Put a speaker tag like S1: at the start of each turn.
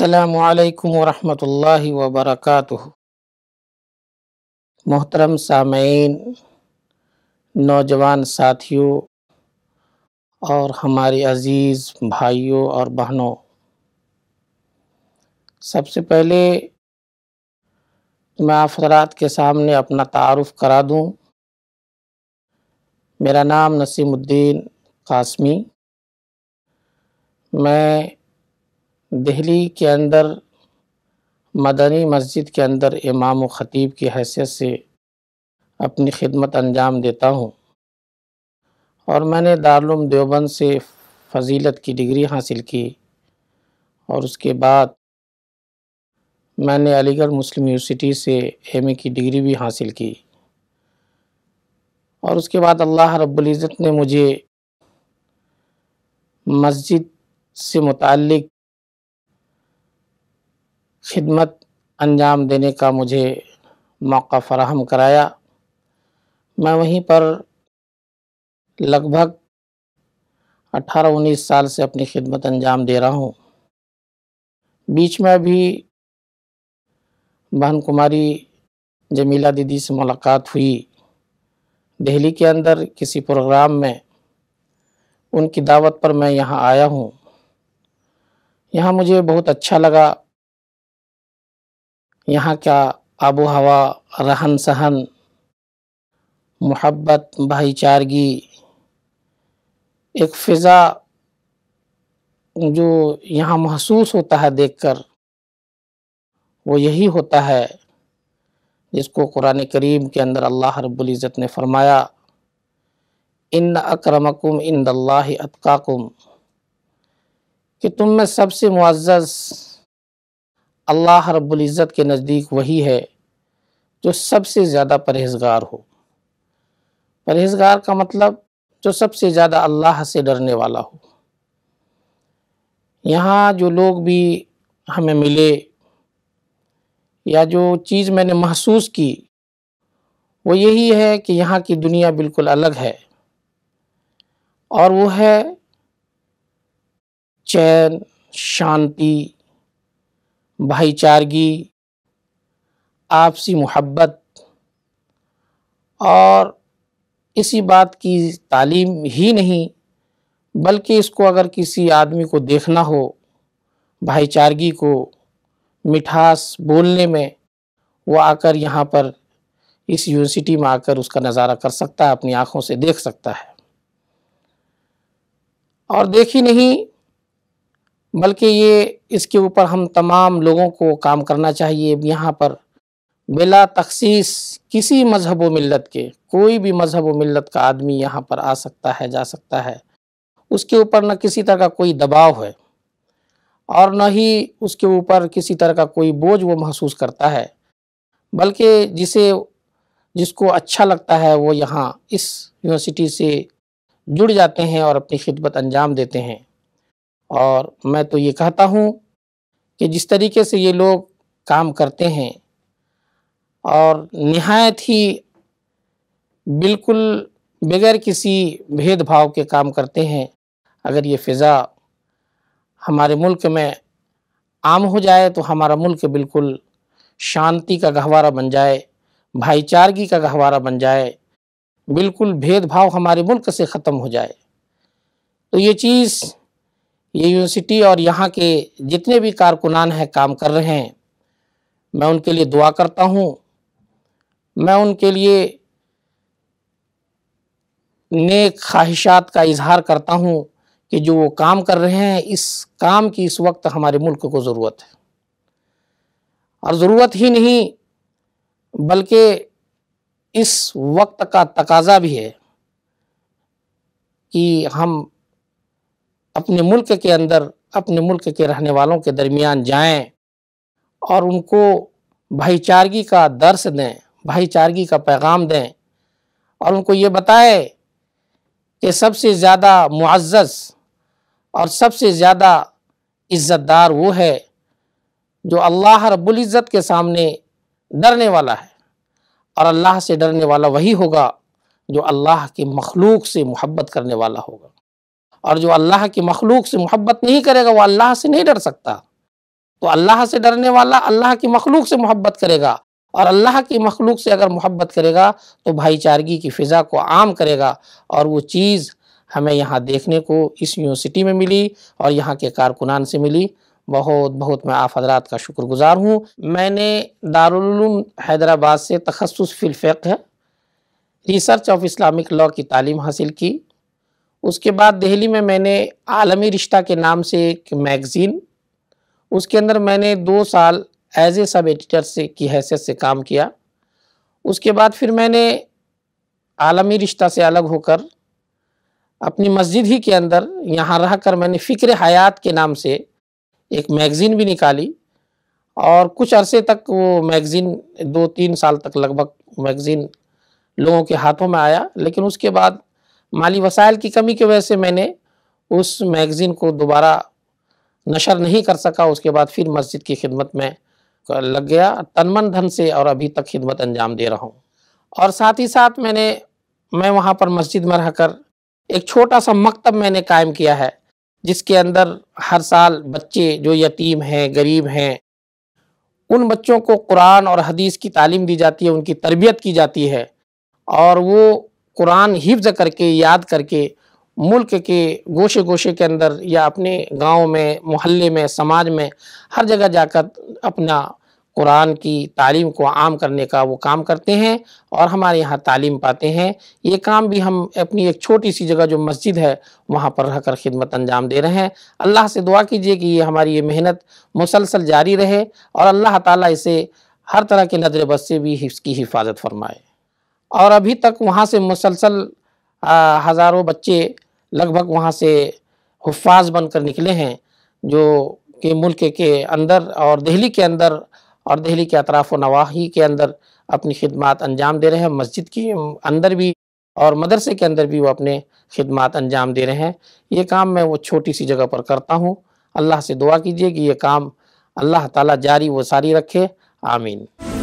S1: असलकम वरहि वबरक मोहतरम सामीन नौजवान साथियों और हमारे अज़ीज़ भाइयों और बहनों सबसे पहले मैं आप हजरात के सामने अपना तारफ़ करा दूँ मेरा नाम नसीमुद्दीन कासमी मैं दिल्ली के अंदर मदनी मस्जिद के अंदर इमाम व ख़तीब की हैसियत से अपनी खिदमत अंजाम देता हूँ और मैंने दारुम देवबंद से फजीलत की डिग्री हासिल की और उसके बाद मैंने अलीगढ़ मुस्लिम यूनिवर्सिटी से एमए की डिग्री भी हासिल की और उसके बाद अल्लाह रब्बुल इज़्ज़त ने मुझे मस्जिद से मुतल खिदमत अंजाम देने का मुझे मौका फ़राहम कराया मैं वहीं पर लगभग 18-19 साल से अपनी खिदमत अंजाम दे रहा हूँ बीच में भी बहन कुमारी जमीला दीदी से मुलाकात हुई दिल्ली के अंदर किसी प्रोग्राम में उनकी दावत पर मैं यहाँ आया हूँ यहाँ मुझे बहुत अच्छा लगा यहाँ का आबो हवा रहन सहन मोहब्बत भाईचारगी एक फ़िज़ा जो यहाँ महसूस होता है देखकर वो यही होता है जिसको कुरान करीम के अंदर अल्लाह इज़्ज़त ने फरमाया इन अक्रमकुम इन अतकाकुम कि तुम में सबसे मुआज़ अल्लाह रब्ज़त के नज़दीक वही है जो सबसे ज़्यादा परहेजगार हो परहेजगार का मतलब जो सबसे ज़्यादा अल्लाह से डरने वाला हो यहाँ जो लोग भी हमें मिले या जो चीज़ मैंने महसूस की वो यही है कि यहाँ की दुनिया बिल्कुल अलग है और वो है चैन शांति भाईचारगी आपसी मोहब्बत और इसी बात की तालीम ही नहीं बल्कि इसको अगर किसी आदमी को देखना हो भाईचारगी को मिठास बोलने में वो आकर यहाँ पर इस यूनिवर्सिटी में आकर उसका नज़ारा कर सकता है अपनी आँखों से देख सकता है और देखी नहीं बल्कि ये इसके ऊपर हम तमाम लोगों को काम करना चाहिए यहाँ पर बिला तखसीस किसी मजहब व मिलत के कोई भी मजहब व मिलत का आदमी यहाँ पर आ सकता है जा सकता है उसके ऊपर न किसी तरह का कोई दबाव है और न ही उसके ऊपर किसी तरह का कोई बोझ वो महसूस करता है बल्कि जिसे जिसको अच्छा लगता है वो यहाँ इस यूनिवर्सिटी से जुड़ जाते हैं और अपनी खिदमत अंजाम देते हैं और मैं तो ये कहता हूँ कि जिस तरीके से ये लोग काम करते हैं और नहायत ही बिल्कुल बगैर किसी भेदभाव के काम करते हैं अगर ये फ़िज़ा हमारे मुल्क में आम हो जाए तो हमारा मुल्क बिल्कुल शांति का गहवारा बन जाए भाईचारगी का गहवारा बन जाए बिल्कुल भेदभाव हमारे मुल्क से ख़त्म हो जाए तो ये चीज़ ये यूनिवर्सिटी और यहाँ के जितने भी कारकुनान हैं काम कर रहे हैं मैं उनके लिए दुआ करता हूँ मैं उनके लिए नेक ख्वाहिशात का इजहार करता हूँ कि जो वो काम कर रहे हैं इस काम की इस वक्त हमारे मुल्क को ज़रूरत है और ज़रूरत ही नहीं बल्कि इस वक्त का तकाजा भी है कि हम अपने मुल्क के अंदर अपने मुल्क के रहने वालों के दरमियान जाएं और उनको भाईचारगी का दर्स दें भाईचारगी का पैगाम दें और उनको ये बताएं कि सबसे ज़्यादा मुआज़ और सबसे ज़्यादा इज़्ज़तदार वो है जो अल्लाह रब्ज़त के सामने डरने वाला है और अल्लाह से डरने वाला वही होगा जो अल्लाह की मखलूक से मोहब्बत करने वाला होगा और जो अल्लाह की मखलूक से मोहब्बत नहीं करेगा वो अल्लाह से नहीं डर सकता तो अल्लाह से डरने वाला अल्लाह की मखलूक से मोहब्बत करेगा और अल्लाह की मखलूक से अगर मोहब्बत करेगा तो भाईचारगी की फ़िज़ा को आम करेगा और वो चीज़ हमें यहाँ देखने को इस यूनिवर्सिटी में मिली और यहाँ के कारकुनान से मिली बहुत बहुत मैं आप हजरात का शुक्रगुजार हूँ मैंने दारुल हैदराबाद से तखसस फ़िलफ़ रिसर्च ऑफ इस्लामिक लॉ की तालीम हासिल की उसके बाद दिल्ली में मैंने आलमी रिश्ता के नाम से एक मैगज़ीन उसके अंदर मैंने दो साल एज ए सब एडिटर से की हैसियत से काम किया उसके बाद फिर मैंने आलमी रिश्ता से अलग होकर अपनी मस्जिद ही के अंदर यहाँ रह कर मैंने फ़िक्र हयात के नाम से एक मैगज़ीन भी निकाली और कुछ अरसे तक वो मैगज़ीन दो तीन साल तक लगभग मैगज़ीन लोगों के हाथों में आया लेकिन उसके बाद माली वसायल की कमी की वजह से मैंने उस मैगज़ीन को दोबारा नशर नहीं कर सका उसके बाद फिर मस्जिद की खिदमत में लग गया तनमन धन से और अभी तक खिदमत अंजाम दे रहा हूँ और साथ ही साथ मैंने मैं वहाँ पर मस्जिद में रहकर एक छोटा सा मकतब मैंने कायम किया है जिसके अंदर हर साल बच्चे जो यतीम हैं गरीब हैं उन बच्चों को कुरान और हदीस की तालीम दी जाती है उनकी तरबियत की जाती है और वो कुरान हिफ्ज़ करके याद करके मुल्क के गोशे गोशे के अंदर या अपने गांव में मोहल्ले में समाज में हर जगह जाकर अपना कुरान की तालीम को आम करने का वो काम करते हैं और हमारे यहाँ तालीम पाते हैं ये काम भी हम अपनी एक छोटी सी जगह जो मस्जिद है वहाँ पर रह कर खिदमत अंजाम दे रहे हैं अल्लाह से दुआ कीजिए कि ये हमारी ये मेहनत मुसलसल जारी रहे और अल्लाह ताला इसे हर तरह के नजर से भी की हिफाजत फरमाए और अभी तक वहाँ से मुसलसल हज़ारों बच्चे लगभग वहाँ से हफाज बनकर निकले हैं जो कि मुल्क के अंदर और दिल्ली के अंदर और दिल्ली के अतराफ़ नवाही के अंदर अपनी खिदमत अंजाम दे रहे हैं मस्जिद की अंदर भी और मदरसे के अंदर भी वो अपने खिदमत अंजाम दे रहे हैं ये काम मैं वो छोटी सी जगह पर करता हूँ अल्लाह से दुआ कीजिए कि ये काम अल्लाह ताला जारी व सारी रखे आमीन